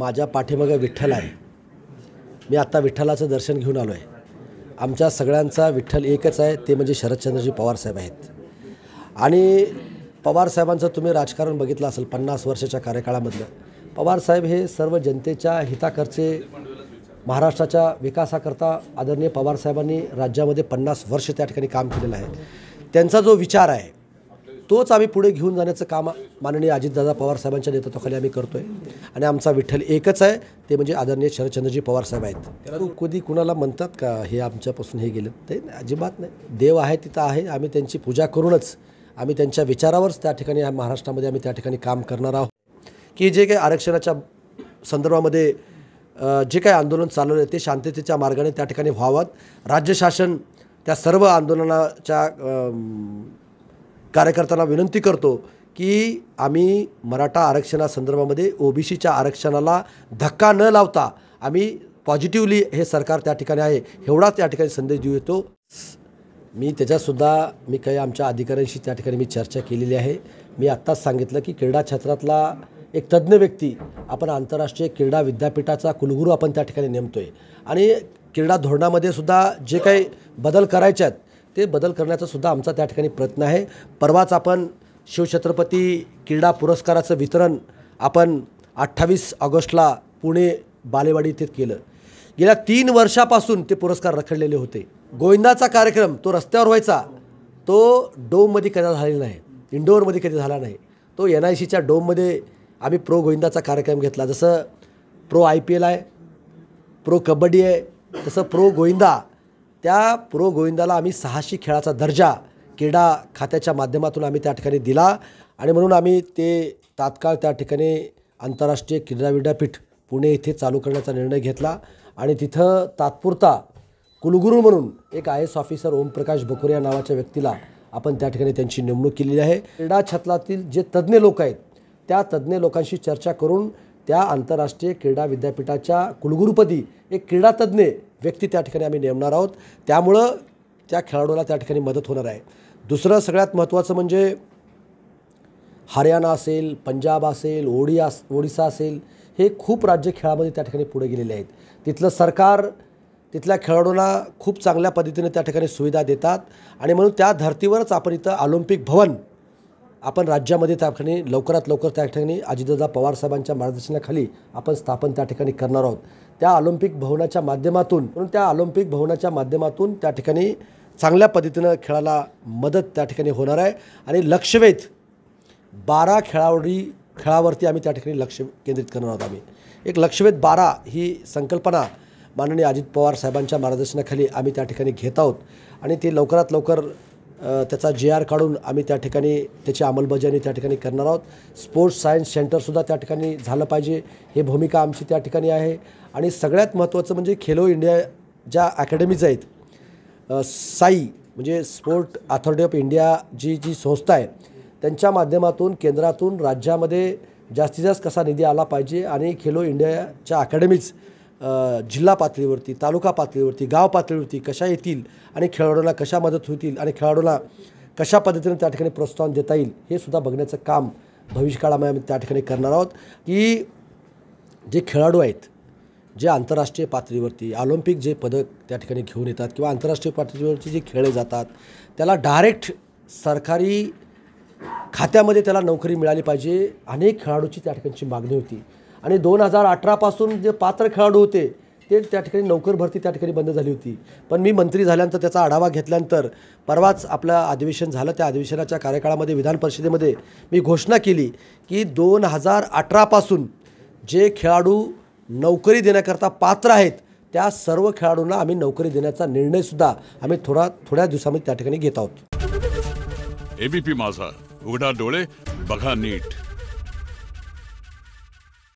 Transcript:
माझ्या पाठीमागे विठ्ठल आहे मी आत्ता विठ्ठलाचं दर्शन घेऊन आलो आहे आमच्या सगळ्यांचा विठ्ठल एकच आहे ते म्हणजे शरदचंद्रजी पवारसाहेब आहेत आणि पवारसाहेबांचं तुम्ही राजकारण बघितलं असेल पन्नास वर्षाच्या कार्यकाळामधलं पवारसाहेब हे सर्व जनतेच्या हिताकरचे महाराष्ट्राच्या विकासाकरता आदरणीय पवारसाहेबांनी राज्यामध्ये पन्नास वर्ष त्या ठिकाणी काम केलेलं आहे त्यांचा जो विचार आहे तोच आम्ही पुढे घेऊन जाण्याचं काम माननीय अजितदादा पवारसाहेबांच्या नेतृत्वाखाली आम्ही करतो आहे आणि आमचा विठ्ठल एकच आहे ते म्हणजे आदरणीय शरदचंद्रजी पवारसाहेब आहेत तो कधी कुणाला म्हणतात का हे आमच्यापासून हे गेलं ते अजिबात नाही देव आहे तिथं आहे आम्ही त्यांची पूजा करूनच आम्ही त्यांच्या विचारावरच त्या ठिकाणी महाराष्ट्रामध्ये आम्ही त्या ठिकाणी काम करणार आहोत की जे काही आरक्षणाच्या संदर्भामध्ये जे काही आंदोलन चालवलं आहे ते शांततेच्या मार्गाने त्या ठिकाणी व्हावं राज्य शासन त्या सर्व आंदोलनाच्या कार्यकर्त्यांना विनंती करतो की आम्ही मराठा आरक्षणासंदर्भामध्ये ओबीसीच्या आरक्षणाला धक्का न लावता आम्ही पॉझिटिव्हली हे सरकार त्या ठिकाणी आहे एवढाच त्या ठिकाणी संदेश देऊ येतो मी त्याच्यातसुद्धा मी काही आमच्या अधिकाऱ्यांशी त्या ठिकाणी मी चर्चा केलेली आहे मी आत्ताच सांगितलं की क्रीडा क्षेत्रातला एक तज्ज्ञ व्यक्ती आपण आंतरराष्ट्रीय क्रीडा विद्यापीठाचा कुलगुरू आपण त्या ठिकाणी नेमतो आहे आणि क्रीडा धोरणामध्ये सुद्धा जे काही बदल करायचे आहेत ते बदल करण्याचासुद्धा सुद्धा आमचा त्या ठिकाणी प्रयत्न आहे परवाच आपण शिवछत्रपती क्रीडा पुरस्काराचं वितरण आपण अठ्ठावीस ऑगस्टला पुणे बालेवाडी इथे केलं गेल्या तीन वर्षापासून ते पुरस्कार रखडलेले होते गोविंदाचा कार्यक्रम तो रस्त्यावर व्हायचा तो डोममध्ये कधी झालेला नाही इंडोअरमध्ये कधी झाला नाही तो एन आय सीच्या डोममध्ये आम्ही प्रो गोविंदाचा कार्यक्रम घेतला जसं प्रो आय पी एल आहे प्रो कबड्डी आहे तसं प्रो गोविंदा त्या प्रो गोविंदाला आम्ही सहाशे खेळाचा दर्जा क्रीडा खात्याच्या माध्यमातून आम्ही त्या ठिकाणी दिला आणि म्हणून आम्ही ते तात्काळ त्या ठिकाणी आंतरराष्ट्रीय क्रीडा विद्यापीठ पुणे येथे चालू करण्याचा निर्णय घेतला आणि तिथं तात्पुरता कुलगुरू म्हणून एक I S officer Omprakash Bakor या नावाच्या व्यक्तीला आपण त्या ठिकाणी त्यांची नेमणूक केलेली आहे क्रीडा छत्रातील जे तज्ज्ञ लोक आहेत त्या तज्ज्ञ लोकांशी चर्चा करून त्या आंतरराष्ट्रीय क्रीडा विद्यापीठाच्या कुलगुरूपदी एक क्रीडा तज्ञ व्यक्ती त्या ठिकाणी आम्ही नेमणार आहोत त्यामुळं त्या खेळाडूला त्या ठिकाणी मदत होणार आहे दुसरं सगळ्यात महत्त्वाचं म्हणजे हरियाणा असेल पंजाब असेल ओडिया ओडिसा असेल हे खूप राज्य खेळामध्ये त्या ठिकाणी पुढे गेलेले आहेत तिथलं सरकार तिथल्या खेळाडूंना खूप चांगल्या पद्धतीने त्या ठिकाणी सुविधा देतात आणि म्हणून त्या धर्तीवरच आपण इथं ऑलिम्पिक भवन आपण राज्यामध्ये त्या ठिकाणी लवकरात लवकर त्या ठिकाणी अजितदादा पवारसाहेबांच्या मार्गदर्शनाखाली आपण स्थापन त्या ठिकाणी करणार आहोत त्या ऑलिम्पिक भवनाच्या माध्यमातून म्हणून त्या ऑलिम्पिक भवनाच्या माध्यमातून त्या ठिकाणी चांगल्या पद्धतीनं खेळाला मदत त्या ठिकाणी होणार आहे आणि लक्षवेध बारा खेळावडी खेळावरती आम्ही त्या ठिकाणी लक्ष केंद्रित करणार आहोत आम्ही एक लक्षवेध बारा ही संकल्पना माननीय अजित पवार साहेबांच्या मार्गदर्शनाखाली आम्ही त्या ठिकाणी घेत आहोत आणि ते लवकरात लवकर त्याचा जे आर काढून आम्ही त्या ठिकाणी त्याची अंमलबजावणी त्या ठिकाणी करणार आहोत स्पोर्ट्स सायन्स सेंटरसुद्धा त्या ठिकाणी झालं पाहिजे हे भूमिका आमची त्या ठिकाणी आहे आणि सगळ्यात महत्त्वाचं म्हणजे खेलो इंडिया ज्या अकॅडमीज आहेत साई म्हणजे स्पोर्ट अथॉरिटी ऑफ इंडिया जी जी संस्था आहे त्यांच्या माध्यमातून केंद्रातून राज्यामध्ये जास्तीत जास्त कसा निधी आला पाहिजे आणि खेलो इंडियाच्या अकॅडमीज जिल्हा पातळीवरती तालुका पातळीवरती गाव पातळीवरती कशा येतील आणि खेळाडूंना कशा मदत होतील आणि खेळाडूंना कशा पद्धतीने त्या ठिकाणी प्रोत्साहन देता येईल हे सुद्धा बघण्याचं काम भविष्यकाळामध्ये आम्ही त्या ठिकाणी करणार आहोत की जे खेळाडू आहेत जे आंतरराष्ट्रीय पातळीवरती ऑलिम्पिक जे पदक त्या ठिकाणी घेऊन येतात किंवा आंतरराष्ट्रीय पातळीवरती जे खेळले जातात त्याला डायरेक्ट सरकारी खात्यामध्ये त्याला नोकरी मिळाली पाहिजे अनेक खेळाडूची त्या ठिकाणची मागणी होती आणि दोन हजार अठरापासून जे पात्र खेळाडू होते ते त्या ठिकाणी नोकर भरती त्या ठिकाणी बंद झाली होती पण मी मंत्री झाल्यानंतर त्याचा आढावा घेतल्यानंतर परवाच आपलं अधिवेशन झालं त्या अधिवेशनाच्या कार्यकाळामध्ये विधान परिषदेमध्ये मी घोषणा केली की दोन हजार अठरापासून जे खेळाडू नोकरी देण्याकरता पात्र आहेत त्या सर्व खेळाडूंना आम्ही नोकरी देण्याचा निर्णयसुद्धा आम्ही थोडा थोड्या दिवसामध्ये त्या ठिकाणी घेत आहोत एबीपी माझा उघडा डोळे बघा नीट